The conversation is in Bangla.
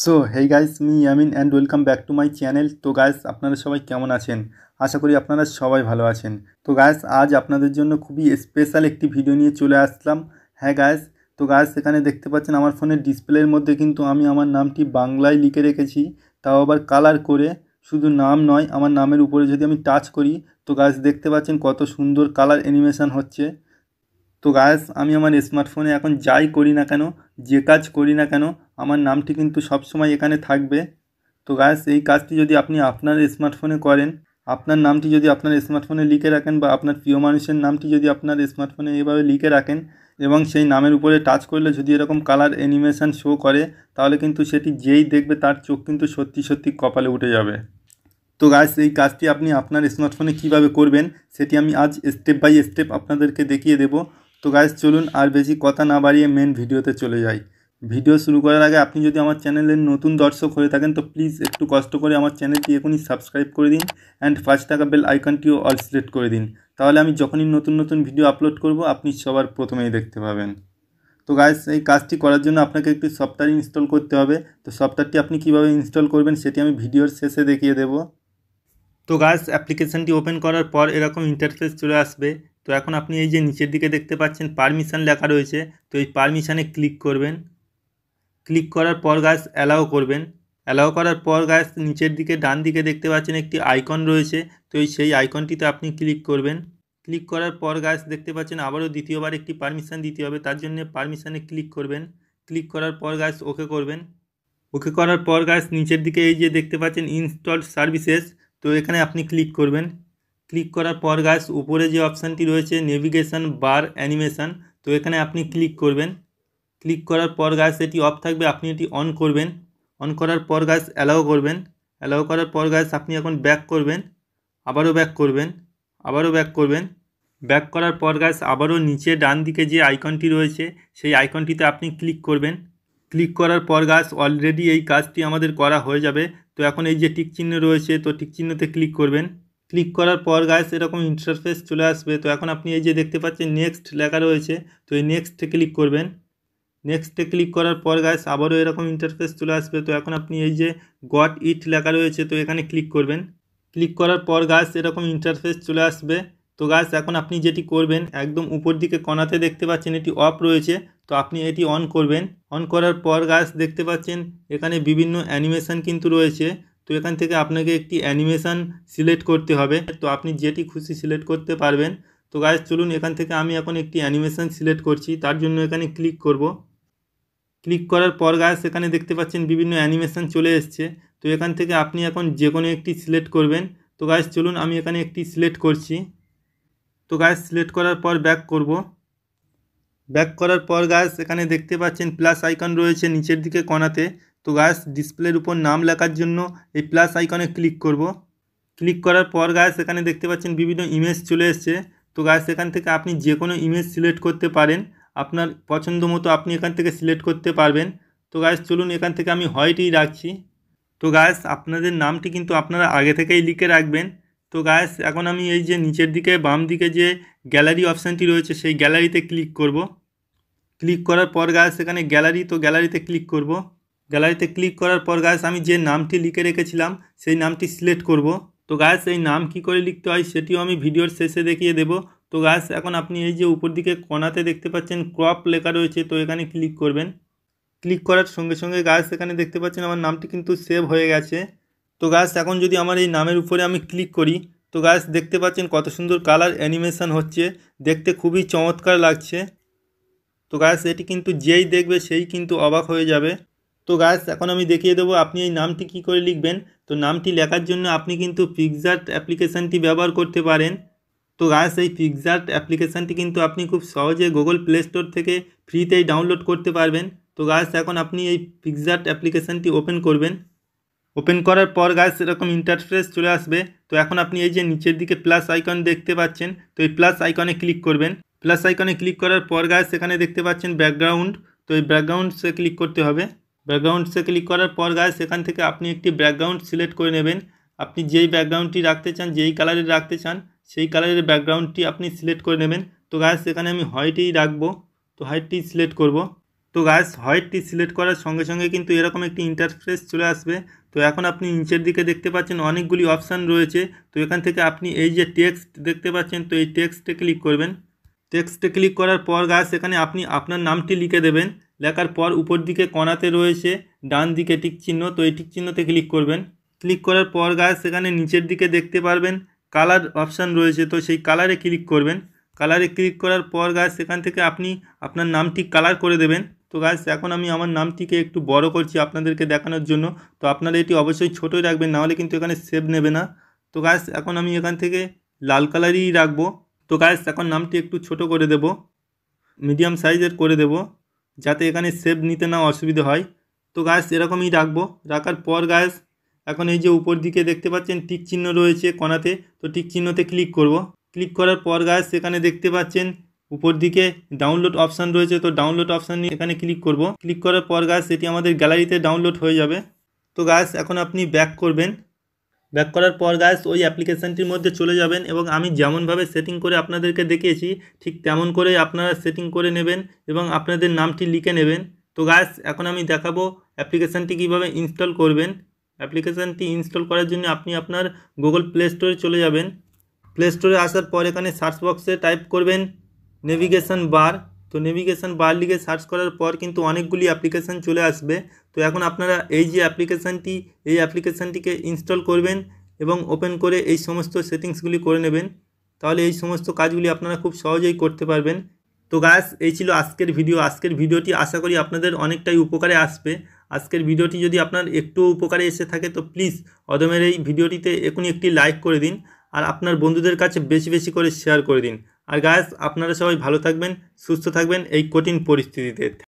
so hey guys me Amin and welcome back to my channel তো গাইস আপনারা সবাই কেমন আছেন আশা করি আপনারা সবাই ভালো আছেন তো গাইস আজ আপনাদের জন্য খুবই স্পেশাল একটি ভিডিও নিয়ে চলে আসলাম হ্যাঁ গাইস তো গাইস এখানে দেখতে পাচ্ছেন আমার ফোনের ডিসপ্লের মধ্যে কিন্তু আমি আমার নামটি বাংলায় লিখে রেখেছি তাও আবার কালার করে শুধু নাম নয় আমার নামের উপরে যদি আমি টাচ করি তো গাছ দেখতে পাচ্ছেন কত সুন্দর কালার অ্যানিমেশান হচ্ছে তো গায়েস আমি আমার স্মার্টফোনে এখন যাই করি না কেন যে কাজ করি না কেন আমার নামটি কিন্তু সবসময় এখানে থাকবে তো গায়েস এই কাজটি যদি আপনি আপনার স্মার্টফোনে করেন আপনার নামটি যদি আপনার স্মার্টফোনে লিখে রাখেন বা আপনার প্রিয় মানুষের নামটি যদি আপনার স্মার্টফোনে এভাবে লিখে রাখেন এবং সেই নামের উপরে টাচ করলে যদি এরকম কালার অ্যানিমেশান শো করে তাহলে কিন্তু সেটি যেই দেখবে তার চোখ কিন্তু সত্যি সত্যি কপালে উঠে যাবে তো গাছ এই কাজটি আপনি আপনার স্মার্টফোনে কিভাবে করবেন সেটি আমি আজ স্টেপ বাই স্টেপ আপনাদেরকে দেখিয়ে দেব তো গাইজ চলুন আর বেশি কথা না বাড়িয়ে মেন ভিডিওতে চলে যাই ভিডিও শুরু করার আগে আপনি যদি আমার চ্যানেলের নতুন দর্শক হয়ে থাকেন তো প্লিজ একটু কষ্ট করে আমার চ্যানেলটি এখনই সাবস্ক্রাইব করে দিন অ্যান্ড পাঁচ টাকা বেল আইকনটিও অল সিলেক্ট করে দিন তাহলে আমি যখনই নতুন নতুন ভিডিও আপলোড করব আপনি সবার প্রথমেই দেখতে পাবেন তো গাইজ এই কাজটি করার জন্য আপনাকে একটি সফটওয়্যার ইনস্টল করতে হবে তো সফটওয়্যারটি আপনি কিভাবে ইনস্টল করবেন সেটি আমি ভিডিওর শেষে দেখিয়ে দেব তো গাইজ অ্যাপ্লিকেশানটি ওপেন করার পর এরকম ইন্টারফেস চলে আসবে তো এখন আপনি এই যে নিচের দিকে দেখতে পাচ্ছেন পারমিশন লেখা রয়েছে তো এই পারমিশানে ক্লিক করবেন ক্লিক করার পর গাছ অ্যালাও করবেন অ্যালাও করার পর গাছ নিচের দিকে ডান দিকে দেখতে পাচ্ছেন একটি আইকন রয়েছে তো সেই আইকনটিতে আপনি ক্লিক করবেন ক্লিক করার পর গাছ দেখতে পাচ্ছেন আবারও দ্বিতীয়বার একটি পারমিশন দিতে হবে তার জন্য পারমিশানে ক্লিক করবেন ক্লিক করার পর গাছ ওকে করবেন ওকে করার পর গাছ নিচের দিকে এই যে দেখতে পাচ্ছেন ইনস্টল সার্ভিসেস তো এখানে আপনি ক্লিক করবেন ক্লিক করার পর গাছ উপরে যে অপশানটি রয়েছে নেভিগেশন বার অ্যানিমেশান তো এখানে আপনি ক্লিক করবেন ক্লিক করার পর গাছ এটি অফ থাকবে আপনি এটি অন করবেন অন করার পর গাছ অ্যালাও করবেন অ্যালাও করার পর গাছ আপনি এখন ব্যাক করবেন আবারও ব্যাক করবেন আবারও ব্যাক করবেন ব্যাক করার পর গাছ আবারও নিচে ডান দিকে যে আইকনটি রয়েছে সেই আইকনটিতে আপনি ক্লিক করবেন ক্লিক করার পর গাছ অলরেডি এই কাজটি আমাদের করা হয়ে যাবে তো এখন এই যে টিক চিহ্ন রয়েছে তো টিক চিহ্নতে ক্লিক করবেন ক্লিক করার পর গাইস এরকম ইন্টারফেস চলে আসবে তো এখন আপনি এই যে দেখতে পাচ্ছেন নেক্সট লেখা রয়েছে তো এই নেক্সটে ক্লিক করবেন নেক্সটে ক্লিক করার পর গায়ে আবারও এরকম ইন্টারফেস চলে আসবে তো এখন আপনি এই যে গট ইট লেখা রয়েছে তো এখানে ক্লিক করবেন ক্লিক করার পর গাছ এরকম ইন্টারফেস চলে আসবে তো গাছ এখন আপনি যেটি করবেন একদম উপর দিকে কণাতে দেখতে পাচ্ছেন এটি অফ রয়েছে তো আপনি এটি অন করবেন অন করার পর গাছ দেখতে পাচ্ছেন এখানে বিভিন্ন অ্যানিমেশন কিন্তু রয়েছে তো এখান থেকে আপনাকে একটি অ্যানিমেশান সিলেক্ট করতে হবে তো আপনি যেটি খুশি সিলেক্ট করতে পারবেন তো গাইজ চলুন এখান থেকে আমি এখন একটি অ্যানিমেশান সিলেক্ট করছি তার জন্য এখানে ক্লিক করব ক্লিক করার পর গাছ এখানে দেখতে পাচ্ছেন বিভিন্ন অ্যানিমেশান চলে এসছে তো এখান থেকে আপনি এখন যে কোনো একটি সিলেক্ট করবেন তো গাছ চলুন আমি এখানে একটি সিলেক্ট করছি তো গাছ সিলেক্ট করার পর ব্যাক করব ব্যাক করার পর গাছ এখানে দেখতে পাচ্ছেন প্লাস আইকন রয়েছে নিচের দিকে কণাতে তো গাছ ডিসপ্লের উপর নাম লেখার জন্য এই প্লাস আইকনে ক্লিক করব ক্লিক করার পর গাছ এখানে দেখতে পাচ্ছেন বিভিন্ন ইমেজ চলে এসছে তো গাছ এখান থেকে আপনি যে কোনো ইমেজ সিলেক্ট করতে পারেন আপনার পছন্দ মতো আপনি এখান থেকে সিলেক্ট করতে পারবেন তো গাছ চলুন এখান থেকে আমি হোয়াইটই রাখছি তো গাছ আপনাদের নামটি কিন্তু আপনারা আগে থেকেই লিখে রাখবেন তো গাছ এখন আমি এই যে নিচের দিকে বাম দিকে যে গ্যালারি অপশানটি রয়েছে সেই গ্যালারিতে ক্লিক করব ক্লিক করার পর গাছ এখানে গ্যালারি তো গ্যালারিতে ক্লিক করব গ্যালারিতে ক্লিক করার পর গাছ আমি যে নামটি লিখে রেখেছিলাম সেই নামটি সিলেক্ট করব তো গাছ এই নাম কি করে লিখতে হয় সেটিও আমি ভিডিওর শেষে দেখিয়ে দেব তো গাছ এখন আপনি এই যে উপর দিকে কণাতে দেখতে পাচ্ছেন ক্রপ লেখা রয়েছে তো এখানে ক্লিক করবেন ক্লিক করার সঙ্গে সঙ্গে গাছ এখানে দেখতে পাচ্ছেন আমার নামটি কিন্তু সেভ হয়ে গেছে তো গাছ এখন যদি আমার এই নামের উপরে আমি ক্লিক করি তো গাছ দেখতে পাচ্ছেন কত সুন্দর কালার অ্যানিমেশান হচ্ছে দেখতে খুবই চমৎকার লাগছে তো গাছ এটি কিন্তু যেই দেখবে সেই কিন্তু অবাক হয়ে যাবে তো গাছ এখন আমি দেখিয়ে দেবো আপনি এই নামটি কি করে লিখবেন তো নামটি লেখার জন্য আপনি কিন্তু পিকজার্ট অ্যাপ্লিকেশানটি ব্যবহার করতে পারেন তো গাছ এই পিকজার্ট অ্যাপ্লিকেশানটি কিন্তু আপনি খুব সহজে গুগল প্লে স্টোর থেকে ফ্রিতেই ডাউনলোড করতে পারবেন তো গাছ এখন আপনি এই পিকজার্ট অ্যাপ্লিকেশানটি ওপেন করবেন ওপেন করার পর গাছ এরকম ইন্টারফেস চলে আসবে তো এখন আপনি এই যে নিচের দিকে প্লাস আইকন দেখতে পাচ্ছেন তো এই প্লাস আইকনে ক্লিক করবেন প্লাস আইকনে ক্লিক করার পর গাছ সেখানে দেখতে পাচ্ছেন ব্যাকগ্রাউন্ড তো এই ব্যাকগ্রাউন্ডসে ক্লিক করতে হবে ব্যাকগ্রাউন্ডসে ক্লিক করার পর গায়ে সেখান থেকে আপনি একটি ব্যাকগ্রাউন্ড সিলেক্ট করে নেবেন আপনি যেই ব্যাকগ্রাউন্ডটি রাখতে চান যেই কালারের রাখতে চান সেই কালারের ব্যাকগ্রাউন্ডটি আপনি সিলেক্ট করে নেবেন তো গায়ে সেখানে আমি হোয়াইটেই রাখবো তো হোয়াইটটি সিলেক্ট করব তো গায়ে হোয়াইটটি সিলেক্ট করার সঙ্গে সঙ্গে কিন্তু এরকম একটি ইন্টারফেস চলে আসবে তো এখন আপনি নিচের দিকে দেখতে পাচ্ছেন অনেকগুলি অপশান রয়েছে তো এখান থেকে আপনি এই যে টেক্সট দেখতে পাচ্ছেন তো এই টেক্সটে ক্লিক করবেন টেক্সটে ক্লিক করার পর গায়ে সেখানে আপনি আপনার নামটি লিখে দেবেন লেখার পর উপর দিকে কণাতে রয়েছে ডান দিকে টিক চিহ্ন তো এই টিক চিহ্নতে ক্লিক করবেন ক্লিক করার পর গাছ সেখানে নিচের দিকে দেখতে পারবেন কালার অপশান রয়েছে তো সেই কালারে ক্লিক করবেন কালারে ক্লিক করার পর গাছ সেখান থেকে আপনি আপনার নামটি কালার করে দেবেন তো গাছ এখন আমি আমার নামটিকে একটু বড় করছি আপনাদেরকে দেখানোর জন্য তো আপনারা এটি অবশ্যই ছোটোই রাখবেন নাহলে কিন্তু এখানে সেভ নেবে না তো গাছ এখন আমি এখান থেকে লাল কালারই রাখবো তো গাছ এখন নামটি একটু ছোট করে দেব মিডিয়াম সাইজের করে দেবো যাতে এখানে সেভ নিতে না অসুবিধা হয় তো গাছ এরকমই রাখবো রাখার পর গাছ এখন এই যে উপর দিকে দেখতে পাচ্ছেন টিক চিহ্ন রয়েছে কণাতে তো টিক চিহ্নতে ক্লিক করব ক্লিক করার পর গাছ সেখানে দেখতে পাচ্ছেন উপর দিকে ডাউনলোড অপশান রয়েছে তো ডাউনলোড অপশান নিয়ে এখানে ক্লিক করব ক্লিক করার পর গাছ এটি আমাদের গ্যালারিতে ডাউনলোড হয়ে যাবে তো গাছ এখন আপনি ব্যাক করবেন ব্যাক করার পর গাইস ওই অ্যাপ্লিকেশানটির মধ্যে চলে যাবেন এবং আমি যেমনভাবে সেটিং করে আপনাদেরকে দেখিয়েছি ঠিক তেমন করে আপনারা সেটিং করে নেবেন এবং আপনাদের নামটি লিখে নেবেন তো গাইস এখন আমি দেখাবো অ্যাপ্লিকেশানটি কীভাবে ইনস্টল করবেন অ্যাপ্লিকেশানটি ইনস্টল করার জন্য আপনি আপনার গুগল প্লে স্টোরে চলে যাবেন প্লে স্টোরে আসার পর এখানে সার্চ বক্সে টাইপ করবেন নেভিগেশন বার তো নেভিগেশান বার লিগে সার্চ করার পর কিন্তু অনেকগুলি অ্যাপ্লিকেশান চলে আসবে তো এখন আপনারা এই যে অ্যাপ্লিকেশানটি এই অ্যাপ্লিকেশানটিকে ইনস্টল করবেন এবং ওপেন করে এই সমস্ত সেটিংসগুলি করে নেবেন তাহলে এই সমস্ত কাজগুলি আপনারা খুব সহজেই করতে পারবেন তো গাছ এই ছিল আজকের ভিডিও আজকের ভিডিওটি আশা করি আপনাদের অনেকটাই উপকারে আসবে আজকের ভিডিওটি যদি আপনার একটু উপকারে এসে থাকে তো প্লিজ অদমের এই ভিডিওটিতে এখনই একটি লাইক করে দিন আর আপনার বন্ধুদের কাছে বেশি বেশি করে শেয়ার করে দিন আর গাছ আপনারা সবাই ভালো থাকবেন সুস্থ থাকবেন এই কঠিন পরিস্থিতিতে